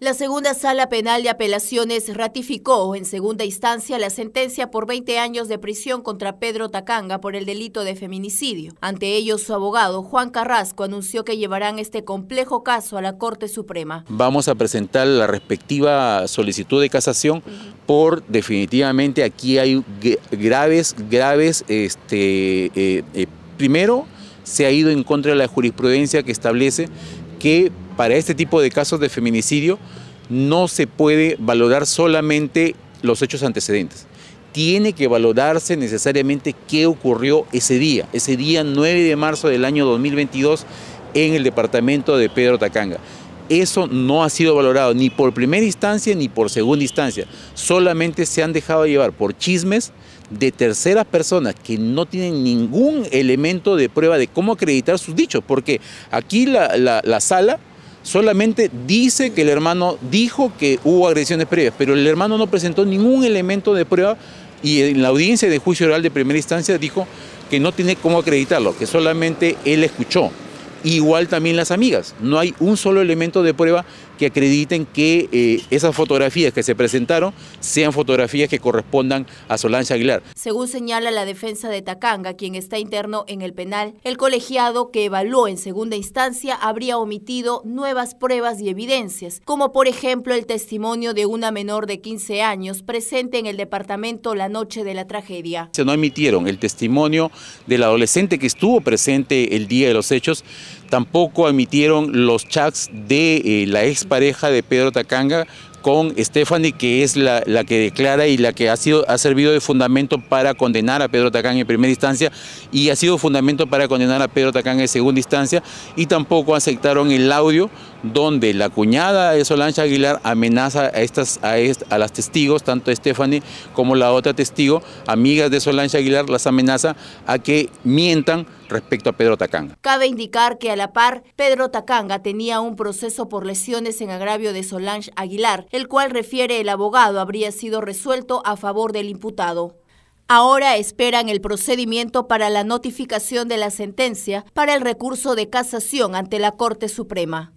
La segunda sala penal de apelaciones ratificó en segunda instancia la sentencia por 20 años de prisión contra Pedro Tacanga por el delito de feminicidio. Ante ello, su abogado Juan Carrasco anunció que llevarán este complejo caso a la Corte Suprema. Vamos a presentar la respectiva solicitud de casación por definitivamente aquí hay graves, graves, este, eh, eh, primero se ha ido en contra de la jurisprudencia que establece que para este tipo de casos de feminicidio no se puede valorar solamente los hechos antecedentes. Tiene que valorarse necesariamente qué ocurrió ese día, ese día 9 de marzo del año 2022 en el departamento de Pedro Tacanga. Eso no ha sido valorado ni por primera instancia ni por segunda instancia. Solamente se han dejado llevar por chismes de terceras personas que no tienen ningún elemento de prueba de cómo acreditar sus dichos, porque aquí la, la sala Solamente dice que el hermano dijo que hubo agresiones previas, pero el hermano no presentó ningún elemento de prueba y en la audiencia de juicio oral de primera instancia dijo que no tiene cómo acreditarlo, que solamente él escuchó. Igual también las amigas, no hay un solo elemento de prueba que acrediten que eh, esas fotografías que se presentaron sean fotografías que correspondan a Solange Aguilar. Según señala la defensa de Tacanga, quien está interno en el penal, el colegiado que evaluó en segunda instancia habría omitido nuevas pruebas y evidencias, como por ejemplo el testimonio de una menor de 15 años presente en el departamento la noche de la tragedia. Se no emitieron el testimonio del adolescente que estuvo presente el día de los hechos, tampoco emitieron los chats de eh, la ex pareja de Pedro Tacanga con Stephanie, que es la, la, que declara y la que ha, sido, ha servido de fundamento para condenar a Pedro Tacanga en primera instancia y ha sido fundamento para condenar a Pedro Tacanga en segunda instancia y tampoco aceptaron el audio donde la cuñada de Solange Aguilar amenaza a, estas, a, a las testigos, tanto Stephanie como la otra testigo, amigas de Solange Aguilar, las amenaza a que mientan respecto a Pedro Tacanga. Cabe indicar que a la par, Pedro Tacanga tenía un proceso por lesiones en agravio de Solange Aguilar, el cual refiere el abogado habría sido resuelto a favor del imputado. Ahora esperan el procedimiento para la notificación de la sentencia para el recurso de casación ante la Corte Suprema.